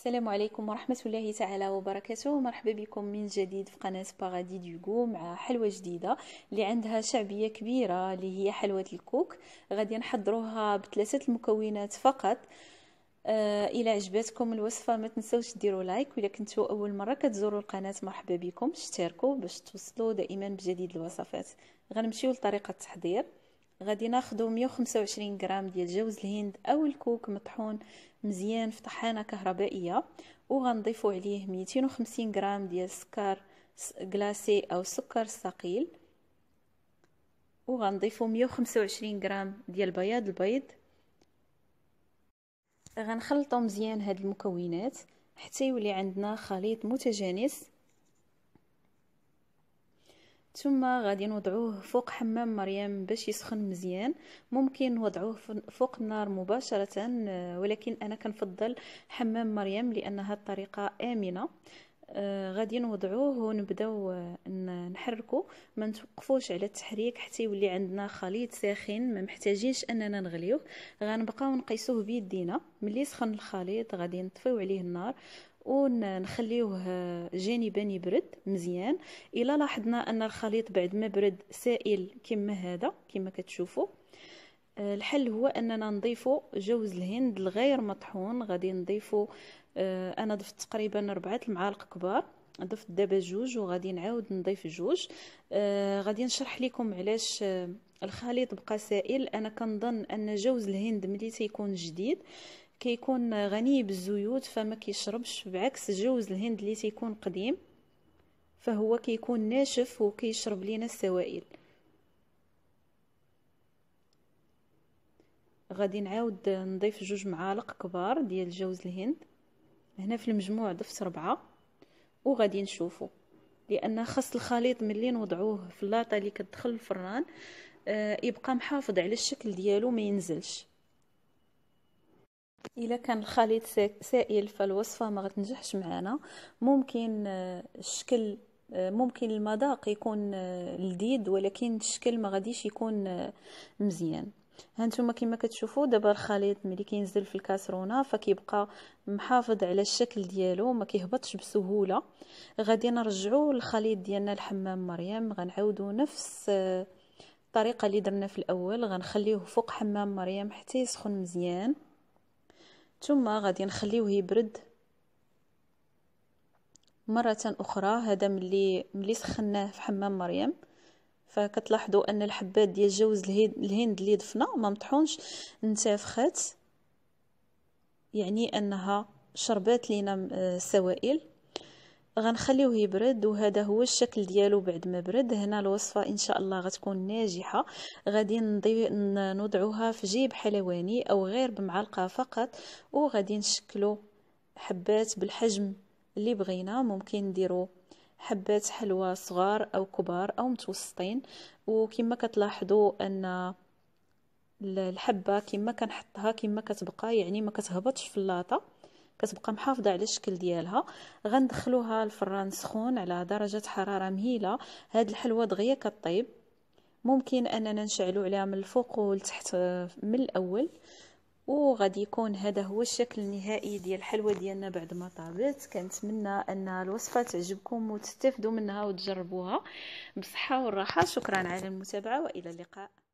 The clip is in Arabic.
السلام عليكم ورحمة الله تعالى وبركاته مرحبا بكم من جديد في قناة باغادي ديوغو مع حلوة جديدة اللي عندها شعبية كبيرة اللي هي حلوة الكوك غادي نحضروها بثلاثة المكونات فقط آه، الى عجبتكم الوصفه ما تنسوش ديروا لايك واذا كنتو اول مره كتزوروا القناه مرحبا بكم اشتركوا باش توصلوا دائما بجديد الوصفات غنمشيو لطريقه التحضير غادي ناخدو 125 غرام ديال جوز الهند او الكوك مطحون مزيان في طحانه كهربائيه وغنضيفوا عليه 250 غرام ديال السكر غلاسي او السكر ثقيل وغنضيفوا 125 غرام ديال بياض البيض غنخلطو مزيان هاد المكونات حتى يولي عندنا خليط متجانس ثم غادي نوضعوه فوق حمام مريم باش يسخن مزيان ممكن نوضعوه فوق النار مباشرة آه، ولكن أنا كنفضل حمام مريم لأنها الطريقة آمنة آه، غادي نوضعوه ونبداو آه، نحركو ما نتوقفوش على التحريك حتى يولي عندنا خليط ساخن ما محتاجينش اننا نغليوه غنبقاو نقيسوه بيدينا ملي سخن الخليط غادي نطفيو عليه النار ونخليوه جانبا يبرد مزيان الا لاحظنا ان الخليط بعد ما برد سائل كما هذا كما كتشوفوا آه، الحل هو اننا نضيفو جوز الهند الغير مطحون غادي نضيفوا آه، انا ضفت تقريبا ربعة المعالق كبار ضفت دابا جوج وغادي نعاود نضيف جوج آه غادي نشرح لكم علاش آه الخليط بقى سائل انا كنظن ان جوز الهند ملي تيكون جديد كيكون غني بالزيوت فما كيشربش بعكس جوز الهند اللي تيكون قديم فهو كيكون ناشف وكيشرب لينا السوائل غادي نعاود نضيف جوج معالق كبار ديال جوز الهند هنا في المجموع ضفت ربعة وغادي نشوفو لان خاص الخليط ملي نوضعوه في اللاطه اللي كتدخل الفران آه، يبقى محافظ على الشكل ديالو ما ينزلش الا كان الخليط سائل فالوصفه ما غتنجحش معنا ممكن آه، الشكل آه، ممكن المذاق يكون آه، لذيذ ولكن الشكل ما غاديش يكون مزيان هانتوما كما كتشوفوا دابا الخليط ملي كينزل في الكاسرونه فكيبقى محافظ على الشكل ديالو ما كيهبطش بسهوله غادي نرجعوا الخليط ديالنا لحمام مريم غنعاودوا نفس الطريقه اللي درنا في الاول غنخليوه فوق حمام مريم حتى يسخن مزيان ثم غادي نخليوه يبرد مرة أخرى هذا ملي ملي سخناه في حمام مريم فكتلاحظوا أن الحبات ديال جوز الهند اللي ضفنا ما مطحونش انتفخات يعني أنها شربات لينا السوائل آه، غنخليوه يبرد وهذا هو الشكل ديالو بعد ما برد هنا الوصفه ان شاء الله غتكون ناجحه غادي نوضعوها في جيب حلواني او غير بمعلقه فقط وغادي نشكلو حبات بالحجم اللي بغينا ممكن نديرو حبات حلوى صغار او كبار او متوسطين وكما كتلاحظوا ان الحبه كما كنحطها كما كتبقى يعني ما كتهبطش في اللاطه كتبقى محافظه على الشكل ديالها غندخلوها الفران سخون على درجه حراره مهيله هاد الحلوه دغيا كطيب ممكن اننا نشعلو عليها من الفوق والتحت آه، من الاول وغادي يكون هذا هو الشكل النهائي ديال الحلوه ديالنا بعد ما طابت كنتمنى ان الوصفه تعجبكم وتستفدوا منها وتجربوها بصحه والراحه شكرا على المتابعه والى اللقاء